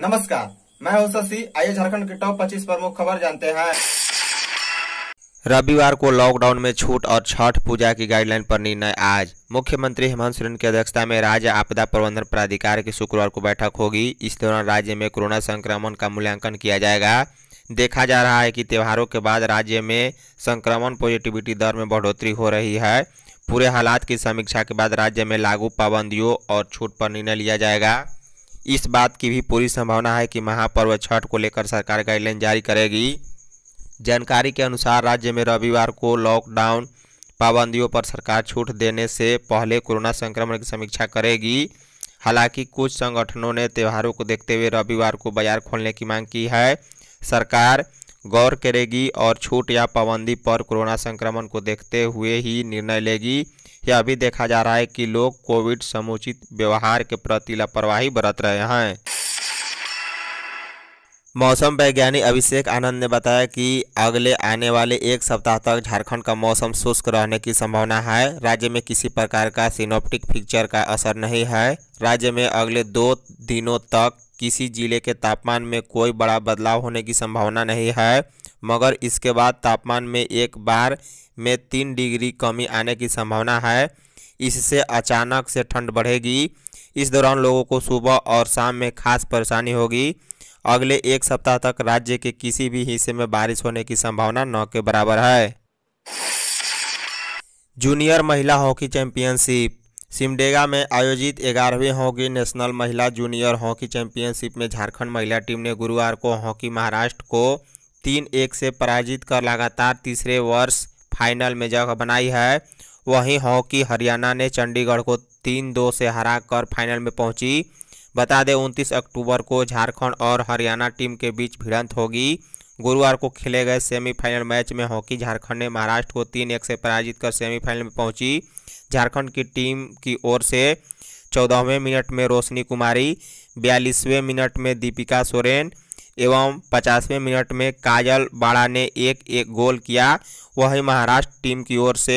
नमस्कार मैं हूं शशि आइए झारखंड के टॉप 25 प्रमुख खबर जानते हैं रविवार को लॉकडाउन में छूट और छठ पूजा की गाइडलाइन पर निर्णय आज मुख्यमंत्री हेमंत सोरेन की अध्यक्षता में राज्य आपदा प्रबंधन प्राधिकार की शुक्रवार को बैठक होगी इस दौरान राज्य में कोरोना संक्रमण का मूल्यांकन किया जाएगा देखा जा रहा है कि त्योहारों के बाद राज्य में संक्रमण पॉजिटिविटी दर में बढ़ोतरी हो रही है पूरे हालात की समीक्षा के बाद राज्य में लागू पाबंदियों और छूट पर निर्णय लिया जाएगा इस बात की भी पूरी संभावना है कि महापर्व छठ को लेकर सरकार गाइडलाइन जारी करेगी जानकारी के अनुसार राज्य में रविवार को लॉकडाउन पाबंदियों पर सरकार छूट देने से पहले कोरोना संक्रमण की समीक्षा करेगी हालांकि कुछ संगठनों ने त्योहारों को देखते हुए रविवार को बाजार खोलने की मांग की है सरकार गौर करेगी और छूट या पाबंदी पर कोरोना संक्रमण को देखते हुए ही निर्णय लेगी यह भी देखा जा रहा है कि लोग कोविड समुचित व्यवहार के प्रति लापरवाही बरत रहे हैं मौसम वैज्ञानिक अभिषेक आनंद ने बताया कि अगले आने वाले एक सप्ताह तक झारखंड का मौसम शुष्क रहने की संभावना है राज्य में किसी प्रकार का सिनोप्टिक फिक्चर का असर नहीं है राज्य में अगले दो दिनों तक किसी जिले के तापमान में कोई बड़ा बदलाव होने की संभावना नहीं है मगर इसके बाद तापमान में एक बार में तीन डिग्री कमी आने की संभावना है इससे अचानक से ठंड बढ़ेगी इस दौरान लोगों को सुबह और शाम में खास परेशानी होगी अगले एक सप्ताह तक राज्य के किसी भी हिस्से में बारिश होने की संभावना न के बराबर है जूनियर महिला हॉकी चैंपियनशिप सिमडेगा में आयोजित ग्यारहवीं हॉकी नेशनल महिला जूनियर हॉकी चैंपियनशिप में झारखंड महिला टीम ने गुरुवार को हॉकी महाराष्ट्र को तीन एक से पराजित कर लगातार तीसरे वर्ष फाइनल में जगह बनाई है वहीं हॉकी हरियाणा ने चंडीगढ़ को तीन दो से हरा कर फाइनल में पहुंची बता दें उनतीस अक्टूबर को झारखंड और हरियाणा टीम के बीच भिड़ंत होगी गुरुवार को खेले गए सेमीफाइनल मैच में हॉकी झारखंड ने महाराष्ट्र को तीन एक से पराजित कर सेमीफाइनल में पहुंची झारखंड की टीम की ओर से चौदहवें मिनट में रोशनी कुमारी बयालीसवें मिनट में दीपिका सोरेन एवं पचासवें मिनट में काजल बाड़ा ने एक एक गोल किया वहीं महाराष्ट्र टीम की ओर से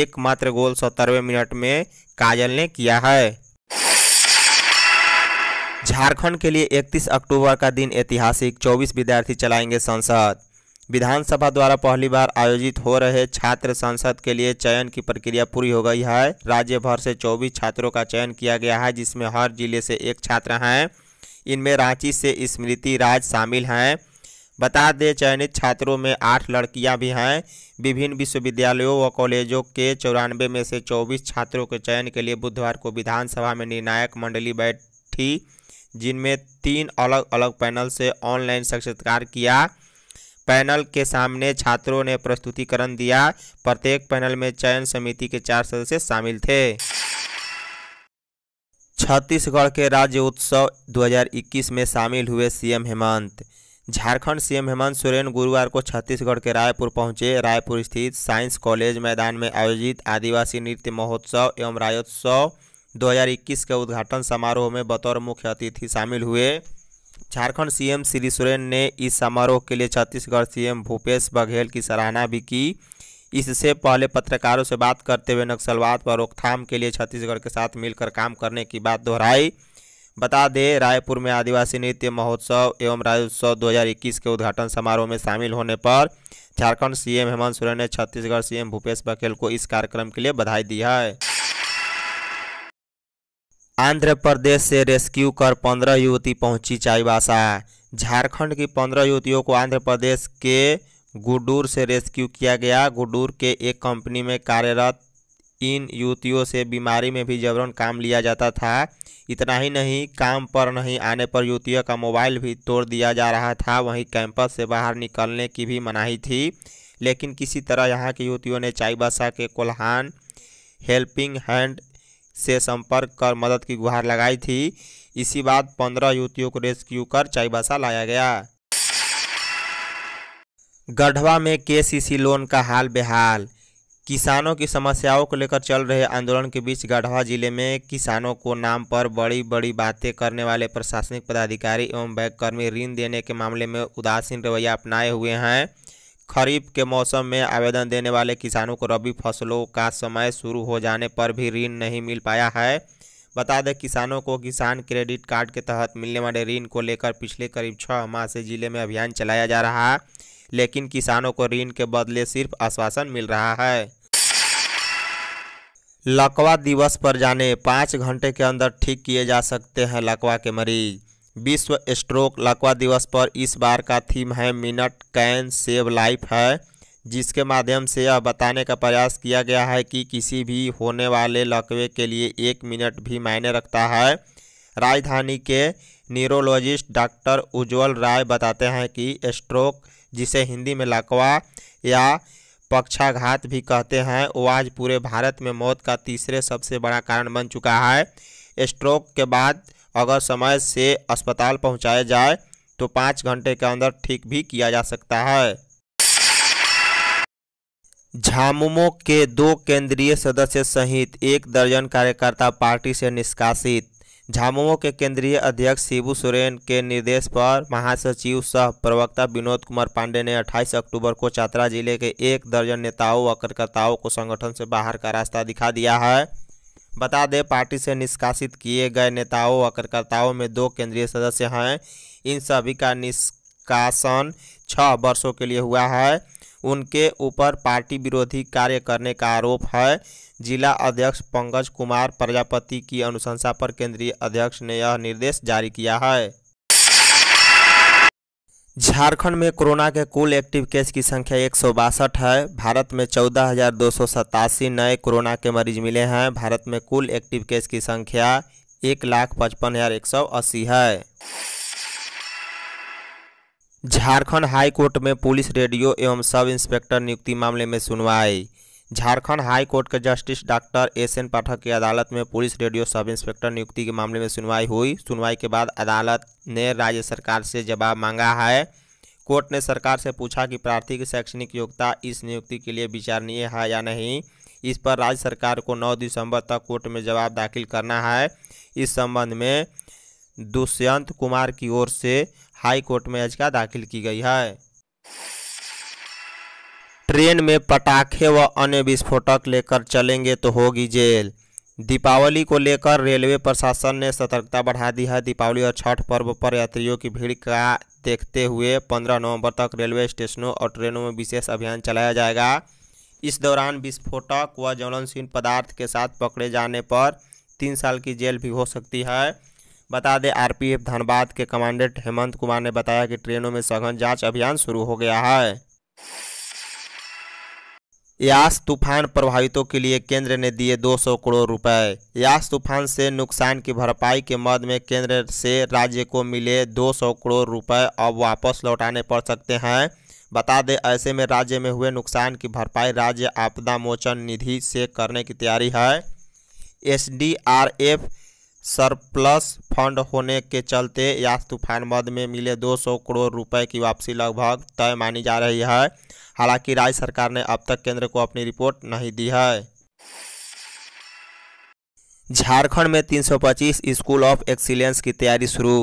एकमात्र गोल सत्तरवें मिनट में काजल ने किया है झारखंड के लिए 31 अक्टूबर का दिन ऐतिहासिक 24 विद्यार्थी चलाएंगे संसद विधानसभा द्वारा पहली बार आयोजित हो रहे छात्र संसद के लिए चयन की प्रक्रिया पूरी हो गई है राज्य भर से 24 छात्रों का चयन किया गया है जिसमें हर जिले से एक छात्र हैं इनमें रांची से स्मृति राज शामिल हैं बता दें चयनित छात्रों में आठ लड़कियां भी हैं विभिन्न विश्वविद्यालयों व कॉलेजों के चौरानवे में से चौबीस छात्रों के चयन के लिए बुधवार को विधानसभा में निर्णायक मंडली बैठी जिनमें तीन अलग अलग पैनल से ऑनलाइन साक्षात्कार किया पैनल के सामने छात्रों ने प्रस्तुतिकरण दिया प्रत्येक पैनल में चयन समिति के चार सदस्य शामिल थे छत्तीसगढ़ के राज्य उत्सव 2021 में शामिल हुए सीएम हेमंत झारखंड सीएम हेमंत सोरेन गुरुवार को छत्तीसगढ़ के रायपुर पहुंचे रायपुर स्थित साइंस कॉलेज मैदान में आयोजित आदिवासी नृत्य महोत्सव एवं रायोत्सव 2021 के उद्घाटन समारोह में बतौर मुख्य अतिथि शामिल हुए झारखंड सीएम श्री सोरेन ने इस समारोह के लिए छत्तीसगढ़ सीएम भूपेश बघेल की सराहना भी की इससे पहले पत्रकारों से बात करते हुए नक्सलवाद पर रोकथाम के लिए छत्तीसगढ़ के साथ मिलकर काम करने की बात दोहराई बता दें रायपुर में आदिवासी नृत्य महोत्सव एवं राज्योत्सव 2021 के उद्घाटन समारोह में शामिल होने पर झारखंड सीएम हेमंत सोरेन ने छत्तीसगढ़ सीएम भूपेश बघेल को इस कार्यक्रम के लिए बधाई दी है आंध्र प्रदेश से रेस्क्यू कर पंद्रह युवती पहुंची चाईबासा झारखंड की पंद्रह युवतियों को आंध्र प्रदेश के गुडूर से रेस्क्यू किया गया गुडूर के एक कंपनी में कार्यरत इन युवतियों से बीमारी में भी जबरन काम लिया जाता था इतना ही नहीं काम पर नहीं आने पर युवतियों का मोबाइल भी तोड़ दिया जा रहा था वहीं कैंपस से बाहर निकलने की भी मनाही थी लेकिन किसी तरह यहाँ की युवतियों ने चाईबासा के कोल्हान हेल्पिंग हैंड से संपर्क कर मदद की गुहार लगाई थी इसी बात पंद्रह युवतियों को रेस्क्यू कर चाईबासा लाया गया गढ़वा में केसीसी लोन का हाल बेहाल किसानों की समस्याओं को लेकर चल रहे आंदोलन के बीच गढ़वा जिले में किसानों को नाम पर बड़ी बड़ी बातें करने वाले प्रशासनिक पदाधिकारी एवं बैंक कर्मी ऋण देने के मामले में उदासीन रवैया अपनाए हुए हैं खरीफ के मौसम में आवेदन देने वाले किसानों को रबी फसलों का समय शुरू हो जाने पर भी ऋण नहीं मिल पाया है बता दें किसानों को किसान क्रेडिट कार्ड के तहत मिलने वाले ऋण को लेकर पिछले करीब छः माह से जिले में अभियान चलाया जा रहा है लेकिन किसानों को ऋण के बदले सिर्फ आश्वासन मिल रहा है लकवा दिवस पर जाने पाँच घंटे के अंदर ठीक किए जा सकते हैं लकवा के मरीज विश्व स्ट्रोक लकवा दिवस पर इस बार का थीम है मिनट कैन सेव लाइफ है जिसके माध्यम से यह बताने का प्रयास किया गया है कि किसी भी होने वाले लकवे के लिए एक मिनट भी मायने रखता है राजधानी के न्यूरोलॉजिस्ट डॉक्टर उज्ज्वल राय बताते हैं कि स्ट्रोक जिसे हिंदी में लकवा या पक्षाघात भी कहते हैं वो आज पूरे भारत में मौत का तीसरे सबसे बड़ा कारण बन चुका है स्ट्रोक के बाद अगर समय से अस्पताल पहुंचाया जाए तो पाँच घंटे के अंदर ठीक भी किया जा सकता है झामुमो के दो केंद्रीय सदस्य सहित एक दर्जन कार्यकर्ता पार्टी से निष्कासित झामुमो के केंद्रीय अध्यक्ष शिबू सोरेन के निर्देश पर महासचिव सह प्रवक्ता विनोद कुमार पांडे ने 28 अक्टूबर को चतरा जिले के एक दर्जन नेताओं व कार्यकर्ताओं को संगठन से बाहर का रास्ता दिखा दिया है बता दें पार्टी से निष्कासित किए गए नेताओं व कार्यकर्ताओं में दो केंद्रीय सदस्य हैं इन सभी का निष्कासन छः वर्षों के लिए हुआ है उनके ऊपर पार्टी विरोधी कार्य करने का आरोप है जिला अध्यक्ष पंकज कुमार प्रजापति की अनुशंसा पर केंद्रीय अध्यक्ष ने यह निर्देश जारी किया है झारखंड में कोरोना के कुल एक्टिव केस की संख्या एक है भारत में चौदह नए कोरोना के मरीज मिले हैं भारत में कुल एक्टिव केस की संख्या एक लाख पचपन हज़ार एक सौ अस्सी है झारखंड हाई कोर्ट में पुलिस रेडियो एवं सब इंस्पेक्टर नियुक्ति मामले में सुनवाई झारखंड हाई कोर्ट के justice doctor S N Pathak की अदालत में पुलिस रेडियो सब इंस्पेक्टर नियुक्ति के मामले में सुनवाई हुई सुनवाई के बाद अदालत ने राज्य सरकार से जवाब मांगा है कोर्ट ने सरकार से पूछा कि प्रार्थी की शैक्षणिक योग्यता इस नियुक्ति के लिए विचारणीय है या नहीं इस पर राज्य सरकार को 9 दिसंबर तक कोर्ट में जवाब दाखिल करना है इस संबंध में दुष्यंत कुमार की ओर से हाई कोर्ट में याचिका दाखिल की गई है ट्रेन में पटाखे व अन्य विस्फोटक लेकर चलेंगे तो होगी जेल दीपावली को लेकर रेलवे प्रशासन ने सतर्कता बढ़ा दी है दीपावली और छठ पर्व पर यात्रियों की भीड़ का देखते हुए 15 नवंबर तक रेलवे स्टेशनों और ट्रेनों में विशेष अभियान चलाया जाएगा इस दौरान विस्फोटक व ज्वलनशील पदार्थ के साथ पकड़े जाने पर तीन साल की जेल भी हो सकती है बता दें आरपीएफ धनबाद के कमांडेंट हेमंत कुमार ने बताया कि ट्रेनों में सघन जांच अभियान शुरू हो गया है यास तूफान प्रभावितों के लिए केंद्र ने दिए 200 करोड़ रुपए यास तूफान से नुकसान की भरपाई के मद में केंद्र से राज्य को मिले 200 करोड़ रुपए अब वापस लौटाने पड़ सकते हैं बता दें ऐसे में राज्य में हुए नुकसान की भरपाई राज्य आपदा मोचन निधि से करने की तैयारी है S D R F surplus fund होने के चलते यास तूफान मद में मिले 200 करोड़ रुपए की वापसी लगभग तय मानी जा रही है हालांकि राज्य सरकार ने अब तक केंद्र को अपनी रिपोर्ट नहीं दी है झारखंड में 325 स्कूल ऑफ एक्सीलेंस की तैयारी शुरू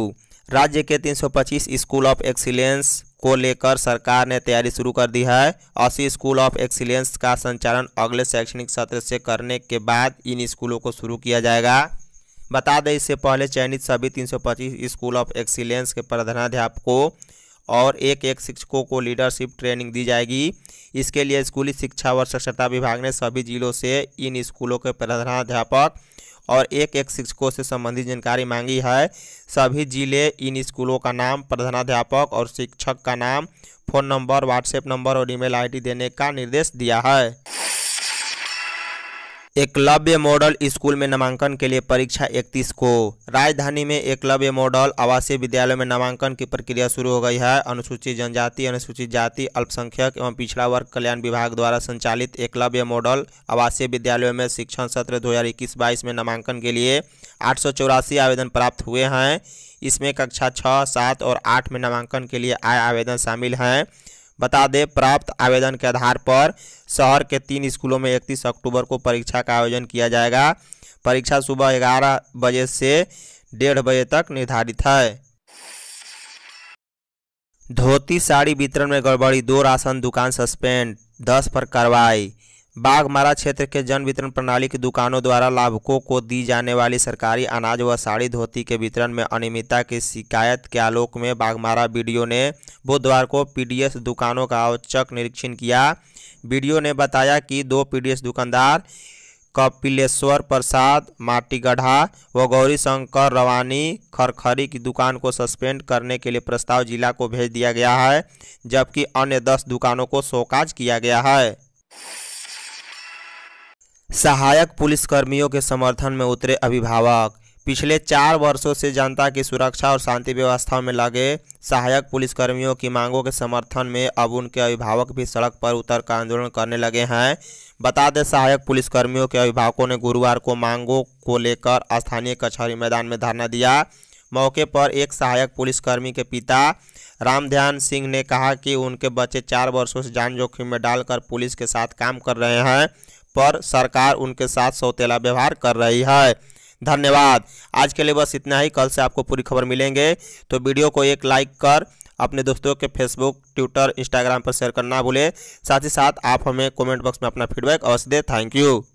राज्य के 325 स्कूल ऑफ एक्सीलेंस को लेकर सरकार ने तैयारी शुरू कर दी है अस्सी स्कूल ऑफ एक्सीलेंस का संचालन अगले शैक्षणिक सत्र से करने के बाद इन स्कूलों को शुरू किया जाएगा बता दें इससे पहले चयनित सभी 325 स्कूल ऑफ एक्सीलेंस के प्रधानाध्यापकों और एक एक शिक्षकों को लीडरशिप ट्रेनिंग दी जाएगी इसके लिए स्कूली शिक्षा व साक्षरता विभाग ने सभी जिलों से इन स्कूलों के प्रधानाध्यापक और एक एक शिक्षकों से संबंधित जानकारी मांगी है सभी जिले इन स्कूलों का नाम प्रधानाध्यापक और शिक्षक का नाम फ़ोन नंबर व्हाट्सएप नंबर और ईमेल आईडी देने का निर्देश दिया है एकलव्य मॉडल स्कूल में नामांकन के लिए परीक्षा 31 को राजधानी में एकलव्य मॉडल आवासीय विद्यालय में नामांकन की प्रक्रिया शुरू हो गई है अनुसूचित जनजाति अनुसूचित जाति अल्पसंख्यक एवं पिछड़ा वर्ग कल्याण विभाग द्वारा संचालित एकलव्य मॉडल आवासीय विद्यालयों में शिक्षण सत्र दो हज़ार में नामांकन के लिए आठ आवेदन प्राप्त हुए हैं इसमें कक्षा छः सात और आठ में नामांकन के लिए आए आवेदन शामिल हैं बता दें प्राप्त आवेदन के आधार पर शहर के तीन स्कूलों में इकतीस अक्टूबर को परीक्षा का आयोजन किया जाएगा परीक्षा सुबह ग्यारह बजे से डेढ़ बजे तक निर्धारित है धोती साड़ी वितरण में गड़बड़ी दो राशन दुकान सस्पेंड दस पर कार्रवाई बागमारा क्षेत्र के जन वितरण प्रणाली की दुकानों द्वारा लाभुकों को दी जाने वाली सरकारी अनाज व साड़ी धोती के वितरण में अनियमितता की शिकायत के आलोक में बागमारा बीडीओ ने बुधवार को पीडीएस दुकानों का औचक निरीक्षण किया बीडीओ ने बताया कि दो पीडीएस दुकानदार कपिलेश्वर प्रसाद माटीगढ़ा व गौरी शंकर रवानी खरखरी की दुकान को सस्पेंड करने के लिए प्रस्ताव जिला को भेज दिया गया है जबकि अन्य दस दुकानों को शोकाज किया गया है सहायक पुलिसकर्मियों के समर्थन में उतरे अभिभावक पिछले चार वर्षों से जनता की सुरक्षा और शांति व्यवस्था में लगे सहायक पुलिसकर्मियों की मांगों के समर्थन में अब उनके अभिभावक भी सड़क पर उतर कर आंदोलन करने लगे हैं बता दें सहायक पुलिसकर्मियों के अभिभावकों ने गुरुवार को मांगों को लेकर स्थानीय कचहरी मैदान में धरना दिया मौके पर एक सहायक पुलिसकर्मी के पिता रामध्यान सिंह ने कहा कि उनके बच्चे चार वर्षों से जान जोखिम में डालकर पुलिस के साथ काम कर रहे हैं पर सरकार उनके साथ सौतेला व्यवहार कर रही है धन्यवाद आज के लिए बस इतना ही कल से आपको पूरी खबर मिलेंगे तो वीडियो को एक लाइक कर अपने दोस्तों के फेसबुक ट्विटर इंस्टाग्राम पर शेयर करना भूलें साथ ही साथ आप हमें कमेंट बॉक्स में अपना फीडबैक अवश्य दें थैंक यू